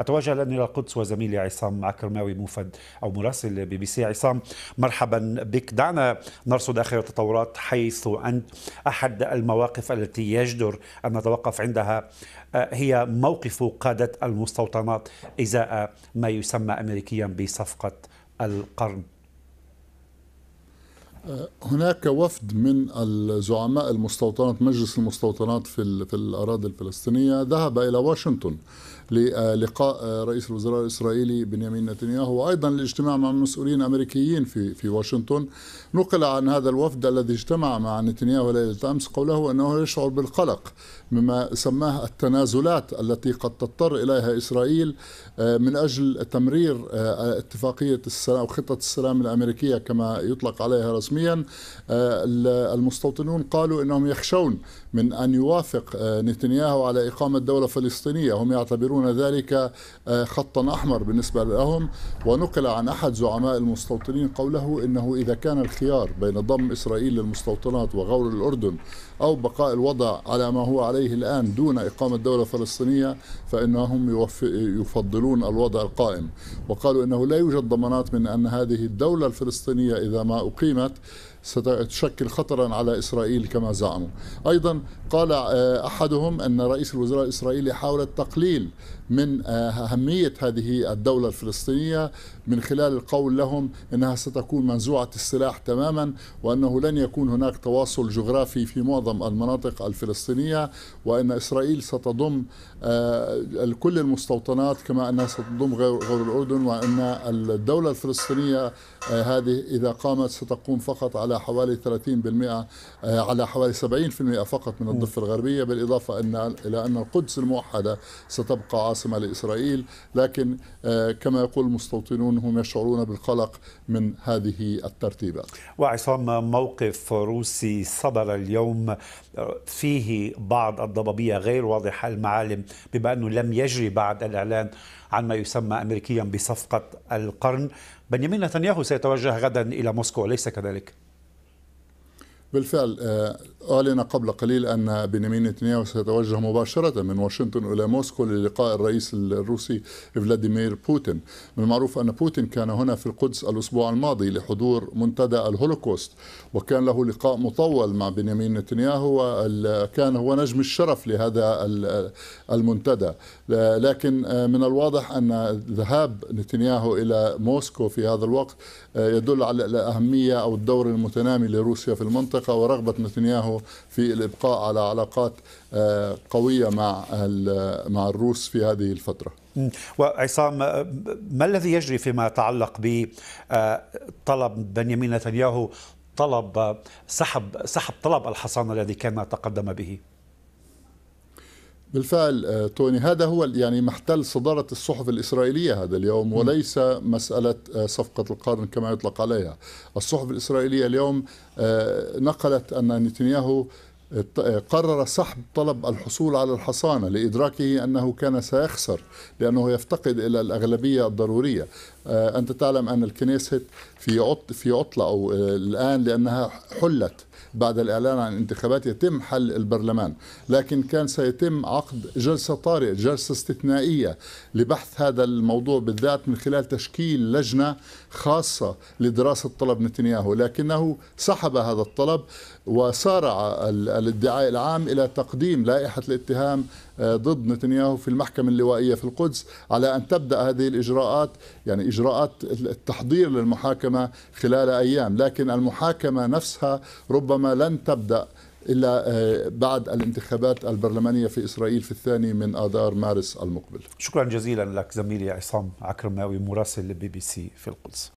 أتوجه الآن إلى القدس وزميلي عصام عكرماوي موفد أو مراسل بي بي سي عصام مرحبا بك دعنا نرصد آخر التطورات حيث أن أحد المواقف التي يجدر أن نتوقف عندها آه، هي موقف قادة المستوطنات إزاء ما يسمى أمريكيا بصفقة القرن آه، هناك وفد من الزعماء المستوطنات مجلس المستوطنات في في الاراضي الفلسطينيه ذهب الى واشنطن للقاء رئيس الوزراء الإسرائيلي بنيامين نتنياهو وأيضا الاجتماع مع مسؤولين أمريكيين في في واشنطن نقل عن هذا الوفد الذي اجتمع مع نتنياهو ليلة أمس قوله أنه يشعر بالقلق مما سماه التنازلات التي قد تضطر إليها إسرائيل آه، من أجل تمرير آه، اتفاقية السلام أو خطة السلام الأمريكية كما يطلق عليها رسميا آه، المستوطنون قالوا أنهم يخشون من أن يوافق نتنياهو على إقامة دولة فلسطينية هم يعتبرون يعتبرون ذلك آه، خطا أحمر بالنسبة لهم ونقل عن أحد زعماء المستوطنين قوله إنه إذا كان الخيار بين ضم إسرائيل للمستوطنات وغور الأردن أو بقاء الوضع على ما هو عليه الآن دون إقامة دولة فلسطينية فإنهم يفضلون الوضع القائم وقالوا إنه لا يوجد ضمانات من أن هذه الدولة الفلسطينية إذا ما أقيمت ستشكل خطرا على إسرائيل كما زعموا أيضا قال آه، أحدهم أن رئيس الوزراء الإسرائيلي حاول التقليل من آه، أهمية هذه الدولة الفلسطينية من خلال القول لهم أنها ستكون منزوعة السلاح تماما وأنه لن يكون هناك تواصل جغرافي في معظم المناطق الفلسطينية وأن إسرائيل ستضم آه، كل المستوطنات كما أنها ستضم غير الأردن وأن الدولة الفلسطينية هذه إذا قامت ستقوم فقط على حوالي 30% على حوالي 70% آه، فقط من الضفة الغربية بالإضافة أن إلى أن القدس الموحدة ستبقى عاصمة لإسرائيل لكن آه، كما يقول المستوطنون هم يشعرون بالقلق من هذه الترتيبات وعصام موقف روسي صدر اليوم آه، فيه بعض الضبابية غير واضحة المعالم بما أنه لم يجري بعد الإعلان عن ما يسمى أمريكيا بصفقة القرن بنيامين نتنياهو سيتوجه غدا إلى موسكو أليس كذلك؟ بالفعل آه، أعلن قبل قليل أن بنيامين نتنياهو سيتوجه مباشرة من واشنطن إلى موسكو للقاء الرئيس الروسي فلاديمير بوتين من المعروف أن بوتين كان هنا في القدس الأسبوع الماضي لحضور منتدى الهولوكوست وكان له لقاء مطول مع بنيامين نتنياهو كان هو نجم الشرف لهذا المنتدى لكن آه، من الواضح أن ذهاب نتنياهو إلى موسكو في هذا الوقت آه، يدل على الأهمية أو الدور المتنامي لروسيا في المنطقة الثقه ورغبة نتنياهو في الإبقاء على علاقات آه، قوية مع مع الروس في هذه الفترة وعصام آه، ما الذي يجري فيما يتعلق بطلب آه، بنيامين نتنياهو طلب سحب سحب طلب الحصانة الذي كان تقدم به بالفعل آه، توني هذا هو يعني محتل صدارة الصحف الإسرائيلية هذا اليوم وليس مسألة آه، صفقة القرن كما يطلق عليها الصحف الإسرائيلية اليوم آه، نقلت أن نتنياهو قرر سحب طلب الحصول على الحصانة لإدراكه أنه كان سيخسر لأنه يفتقد إلى الأغلبية الضرورية آه، أنت تعلم أن الكنيست في عطلة أو آه، الآن لأنها حلت بعد الإعلان عن انتخابات يتم حل البرلمان لكن كان سيتم عقد جلسة طارئة جلسة استثنائية لبحث هذا الموضوع بالذات من خلال تشكيل لجنة خاصة لدراسة طلب نتنياهو لكنه سحب هذا الطلب وسارع الادعاء العام إلى تقديم لائحة الاتهام آه، ضد نتنياهو في المحكمة اللوائية في القدس على أن تبدأ هذه الإجراءات يعني إجراءات التحضير للمحاكمة خلال أيام لكن المحاكمة نفسها ربما لن تبدأ إلا آه، بعد الانتخابات البرلمانية في إسرائيل في الثاني من آذار مارس المقبل شكرا جزيلا لك زميلي عصام عكرماوي مراسل بي بي سي في القدس